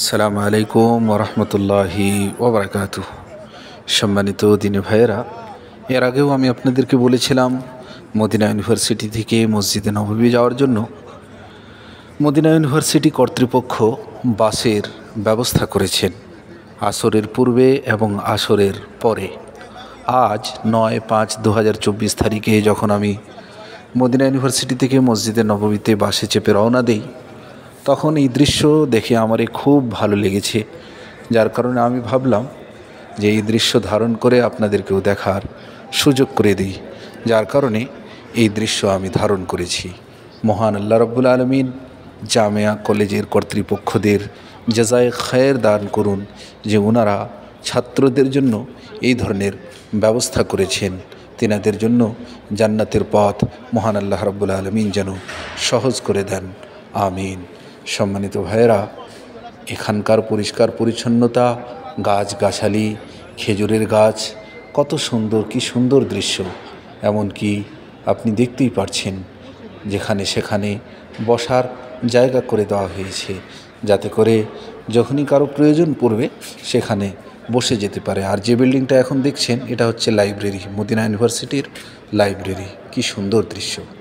আসসালামু আলাইকুম ওরহমতুল্লাহি ওবরাকাত সম্মানিত দিনে ভাইয়েরা এর আগেও আমি আপনাদেরকে বলেছিলাম মদিনা ইউনিভার্সিটি থেকে মসজিদে নববী যাওয়ার জন্য মদিনা ইউনিভার্সিটি কর্তৃপক্ষ বাসের ব্যবস্থা করেছেন আসরের পূর্বে এবং আসরের পরে আজ নয় পাঁচ দু তারিখে যখন আমি মদিনা ইউনিভার্সিটি থেকে মসজিদে নববীতে বাসে চেপে রওনা দেই তখন এই দৃশ্য দেখে আমার খুব ভালো লেগেছে যার কারণে আমি ভাবলাম যে এই দৃশ্য ধারণ করে আপনাদেরকেও দেখার সুযোগ করে দিই যার কারণে এই দৃশ্য আমি ধারণ করেছি মহান আল্লাহ রব্বুল আলমিন জামিয়া কলেজের কর্তৃপক্ষদের জাজায় খায়ের দান করুন যে ওনারা ছাত্রদের জন্য এই ধরনের ব্যবস্থা করেছেন তেনাদের জন্য জান্নাতের পথ মহান আল্লাহ রব্বুল আলমিন যেন সহজ করে দেন আমিন সম্মানিত ভাইয়েরা এখানকার পরিষ্কার পরিচ্ছন্নতা গাছগাছালি খেজুরের গাছ কত সুন্দর কি সুন্দর দৃশ্য এমনকি আপনি দেখতেই পারছেন যেখানে সেখানে বসার জায়গা করে দেওয়া হয়েছে যাতে করে যখনই কারো প্রয়োজন পড়বে সেখানে বসে যেতে পারে আর যে বিল্ডিংটা এখন দেখছেন এটা হচ্ছে লাইব্রেরি মদিনা ইউনিভার্সিটির লাইব্রেরি কি সুন্দর দৃশ্য